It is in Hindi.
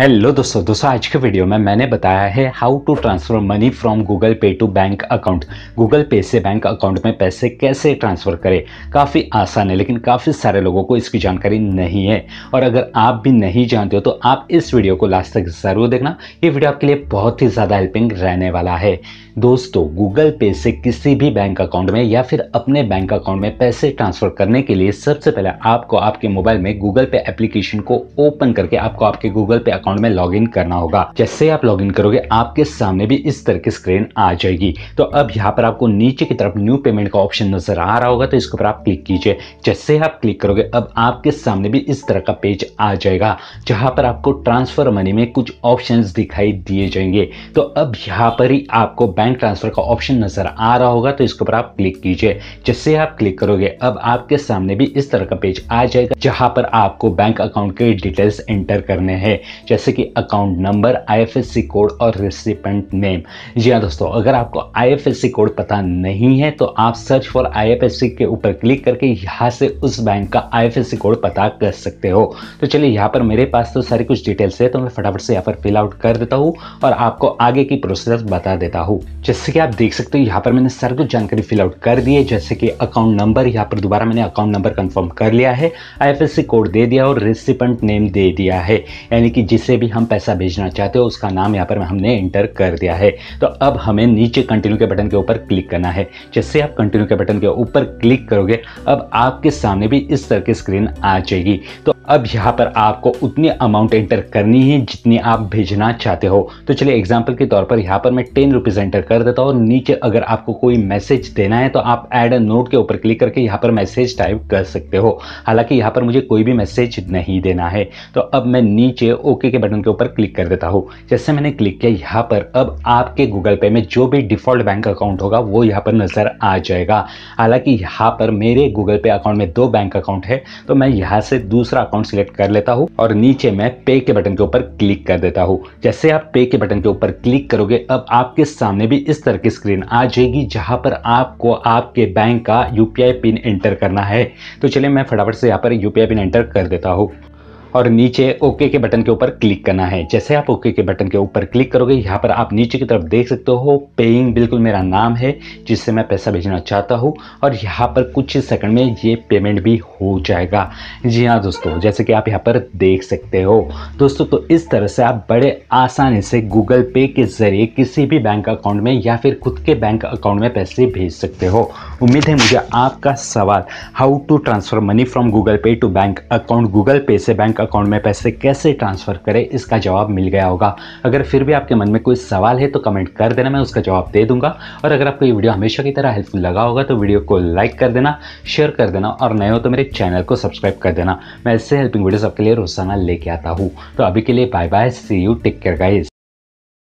हेलो दोस्तों दोस्तों आज के वीडियो में मैंने बताया है how to transfer money from Google Pay to bank account Google Pay से बैंक अकाउंट में पैसे कैसे ट्रांसफ़र करें काफ़ी आसान है लेकिन काफ़ी सारे लोगों को इसकी जानकारी नहीं है और अगर आप भी नहीं जानते हो तो आप इस वीडियो को लास्ट तक ज़रूर देखना ये वीडियो आपके लिए बहुत ही ज़्यादा हेल्पिंग रहने वाला है दोस्तों गूगल पे से किसी भी बैंक अकाउंट में या फिर अपने बैंक अकाउंट में पैसे ट्रांसफ़र करने के लिए सबसे पहले आपको आपके मोबाइल में गूगल पे एप्लीकेशन को ओपन करके आपको आपके गूगल पे अकाउंट अकाउंट में लॉग करना होगा जैसे आप लॉग करोगे आपके सामने भी इस तरह की स्क्रीन आ जाएगी तो अब यहाँ पर आपको नीचे की तरफ न्यू पेमेंट का ऑप्शन नजर आ रहा होगा तो इसके ऊपर आप क्लिक कीजिए जैसे आप क्लिक करोगे अब आपके सामने भी इस तरह का पेज आ जाएगा जहां पर आपको ट्रांसफर मनी में कुछ ऑप्शंस दिखाई दिए जाएंगे तो अब यहाँ पर ही आपको बैंक ट्रांसफर का ऑप्शन नजर आ रहा होगा तो इसके ऊपर आप क्लिक कीजिए जैसे आप क्लिक करोगे अब आपके सामने भी इस तरह का पेज आ जाएगा जहाँ पर आपको बैंक अकाउंट के डिटेल्स एंटर करने हैं जैसे जैसे कि अकाउंट नंबर आईएफएससी कोड और रिसिपेंट नेम जी हाँ दोस्तों अगर आपको आईएफएससी कोड पता नहीं है तो आप सर्च फॉर आईएफएससी के ऊपर क्लिक करके यहाँ से उस बैंक का आईएफएससी कोड पता कर सकते हो तो चलिए यहाँ पर मेरे पास तो सारी कुछ डिटेल्स है तो मैं फटाफट से यहाँ पर फिल आउट कर देता हूँ और आपको आगे की प्रोसेस बता देता हूँ जैसे कि आप देख सकते हो यहाँ पर मैंने सारी कुछ जानकारी फिल आउट कर दी है जैसे कि अकाउंट नंबर यहाँ पर दोबारा मैंने अकाउंट नंबर कन्फर्म कर लिया है आई कोड दे दिया और रेसिपेंट नेम दे दिया है यानी कि जिस जिसे भी हम पैसा भेजना चाहते हो उसका नाम यहाँ पर हमने एंटर कर दिया है तो अब हमें नीचे कंटिन्यू के बटन के ऊपर क्लिक करना है जैसे आप कंटिन्यू के बटन के ऊपर क्लिक करोगे अब आपके सामने भी इस तरह की स्क्रीन आ जाएगी तो अब यहाँ पर आपको उतनी अमाउंट एंटर करनी है जितनी आप भेजना चाहते हो तो चलिए एग्जाम्पल के तौर पर यहाँ पर मैं टेन रुपीज़ एंटर कर देता हूँ नीचे अगर आपको कोई मैसेज देना है तो आप एड नोट के ऊपर क्लिक करके यहाँ पर मैसेज टाइप कर सकते हो हालांकि यहाँ पर मुझे कोई भी मैसेज नहीं देना है तो अब मैं नीचे ओके के बटन के ऊपर क्लिक कर देता हूँ जैसे मैंने क्लिक किया यहाँ पर अब आपके गूगल पे में जो भी डिफ़ॉल्ट बैंक अकाउंट होगा वो यहाँ पर नज़र आ जाएगा हालांकि यहाँ पर मेरे गूगल पे अकाउंट में दो बैंक अकाउंट है तो मैं यहाँ से दूसरा अकाउंट सिलेक्ट कर लेता हूँ और नीचे मैं पे के बटन के ऊपर क्लिक कर देता हूँ जैसे आप पे के बटन के ऊपर क्लिक करोगे अब आपके सामने भी इस तरह की स्क्रीन आ जाएगी जहाँ पर आपको आपके बैंक का यूपीआई पिन एंटर करना है तो चलिए मैं फटाफट से यहाँ पर यूपीआई पिन एंटर कर देता हूँ और नीचे ओके के बटन के ऊपर क्लिक करना है जैसे आप ओके के बटन के ऊपर क्लिक करोगे यहाँ पर आप नीचे की तरफ देख सकते हो पेइंग बिल्कुल मेरा नाम है जिससे मैं पैसा भेजना चाहता हूँ और यहाँ पर कुछ सेकंड में ये पेमेंट भी हो जाएगा जी हाँ दोस्तों जैसे कि आप यहाँ पर देख सकते हो दोस्तों तो इस तरह से आप बड़े आसानी से गूगल पे के ज़रिए किसी भी बैंक अकाउंट में या फिर खुद के बैंक अकाउंट में पैसे भेज सकते हो उम्मीद है मुझे आपका सवाल how to transfer money from Google Pay to bank account Google Pay से बैंक अकाउंट में पैसे कैसे ट्रांसफ़र करें इसका जवाब मिल गया होगा अगर फिर भी आपके मन में कोई सवाल है तो कमेंट कर देना मैं उसका जवाब दे दूंगा और अगर आपको ये वीडियो हमेशा की तरह हेल्पफुल लगा होगा तो वीडियो को लाइक कर देना शेयर कर देना और नए हो तो मेरे चैनल को सब्सक्राइब कर देना मैं ऐसे हेल्पिंग वीडियो आपके लिए रोजाना लेके आता हूँ तो अभी के लिए bye bye see you take care guys